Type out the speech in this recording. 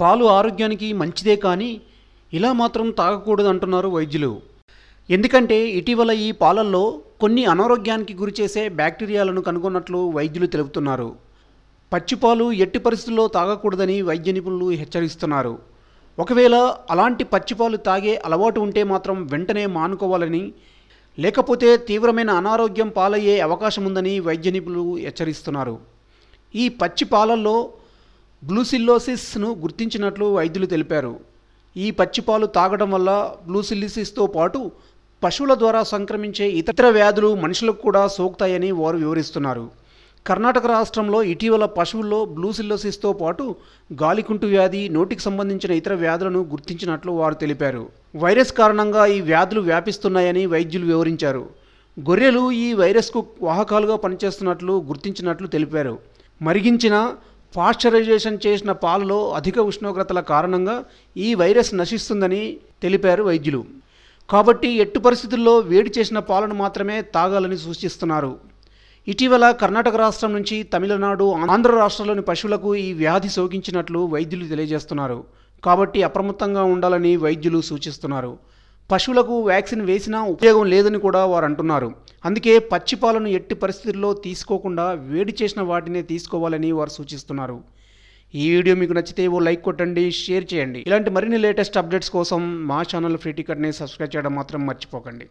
పాలు ఆరోగ్యానికి మంచిదే కానీ ఇలా మాత్రం తాగకూడదు అంటున్నారు వైద్యులు ఎందుకంటే ఇటీవల ఈ పాలల్లో కొన్ని అనారోగ్యానికి గురిచేసే బ్యాక్టీరియాలను కనుగొన్నట్లు వైద్యులు తెలుపుతున్నారు పచ్చిపాలు ఎట్టి పరిస్థితుల్లో తాగకూడదని వైద్య నిపుణులు హెచ్చరిస్తున్నారు ఒకవేళ అలాంటి పచ్చిపాలు తాగే అలవాటు ఉంటే మాత్రం వెంటనే మానుకోవాలని లేకపోతే తీవ్రమైన అనారోగ్యం పాలయ్యే అవకాశం ఉందని వైద్య నిపుణులు హెచ్చరిస్తున్నారు ఈ పచ్చి పాలల్లో బ్లూసిల్లోసిస్ను గుర్తించినట్లు వైద్యులు తెలిపారు ఈ పచ్చిపాలు తాగడం వల్ల బ్లూసిల్లిసిస్తో పాటు పశువుల ద్వారా సంక్రమించే ఇతర వ్యాధులు మనుషులకు కూడా సోకుతాయని వారు వివరిస్తున్నారు కర్ణాటక రాష్ట్రంలో ఇటీవల పశువుల్లో బ్లూసిల్లోసిస్తో పాటు గాలికుంటు వ్యాధి నోటికి సంబంధించిన ఇతర వ్యాధులను గుర్తించినట్లు వారు తెలిపారు వైరస్ కారణంగా ఈ వ్యాధులు వ్యాపిస్తున్నాయని వైద్యులు వివరించారు గొర్రెలు ఈ వైరస్కు వాహకాలుగా పనిచేస్తున్నట్లు గుర్తించినట్లు తెలిపారు మరిగించిన పాశ్చరైజేషన్ చేసిన పాలలో అధిక ఉష్ణోగ్రతల కారణంగా ఈ వైరస్ నశిస్తుందని తెలిపారు వైద్యులు కాబట్టి ఎట్టు పరిస్థితుల్లో వేడి చేసిన పాలను మాత్రమే తాగాలని సూచిస్తున్నారు ఇటీవల కర్ణాటక రాష్ట్రం నుంచి తమిళనాడు ఆంధ్ర రాష్ట్రంలోని పశువులకు ఈ వ్యాధి సోకించినట్లు వైద్యులు తెలియజేస్తున్నారు కాబట్టి అప్రమత్తంగా ఉండాలని వైద్యులు సూచిస్తున్నారు పశువులకు వ్యాక్సిన్ వేసినా ఉపయోగం లేదని కూడా వారు అంటున్నారు అందుకే పచ్చి పాలను ఎట్టి పరిస్థితుల్లో తీసుకోకుండా వేడి చేసిన వాటినే తీసుకోవాలని వారు సూచిస్తున్నారు ఈ వీడియో మీకు నచ్చితే ఓ లైక్ కొట్టండి షేర్ చేయండి ఇలాంటి మరిన్ని లేటెస్ట్ అప్డేట్స్ కోసం మా ఛానల్ ఫ్రీ టికెట్ని సబ్స్క్రైబ్ చేయడం మాత్రం మర్చిపోకండి